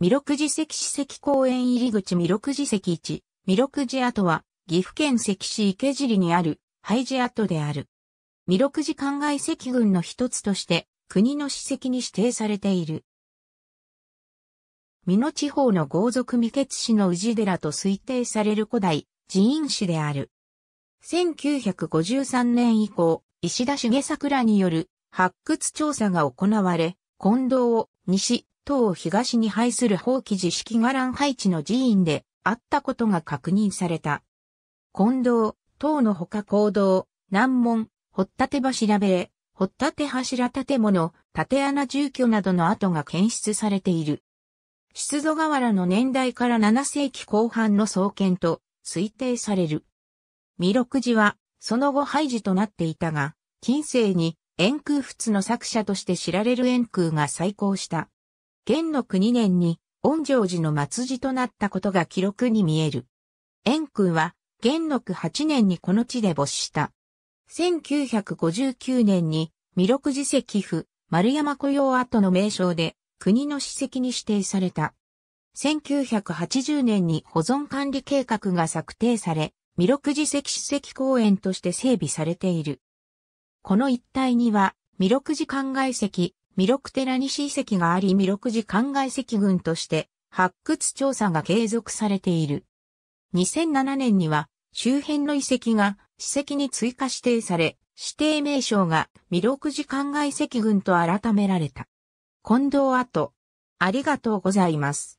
弥勒寺石史石公園入り口弥勒寺石1、弥勒寺跡は、岐阜県関市池尻にある、廃寺跡である。弥勒寺灌漑石群の一つとして、国の史跡に指定されている。美濃地方の豪族未決氏の宇治寺と推定される古代、寺院史である。1953年以降、石田重桜による発掘調査が行われ、近藤を西、塔を東に配する法棄寺式伽藍配置の寺院であったことが確認された。近藤、塔のほか行動、南門、掘立柱べれ、掘立柱建物、縦穴住居などの跡が検出されている。出土瓦の年代から7世紀後半の創建と推定される。弥勒寺はその後廃寺となっていたが、近世に円空仏の作者として知られる円空が再興した。元の国年に恩城寺の末寺となったことが記録に見える。円空は元禄8年にこの地で没した。1959年に弥勒寺石府丸山雇用跡の名称で国の史跡に指定された。1980年に保存管理計画が策定され、弥勒寺石史跡公園として整備されている。この一帯には、弥勒寺灌漑石、弥勒寺西遺跡があり弥勒寺灌漑石群として発掘調査が継続されている。2007年には周辺の遺跡が史跡に追加指定され、指定名称が弥勒寺灌漑石群と改められた。近藤跡、ありがとうございます。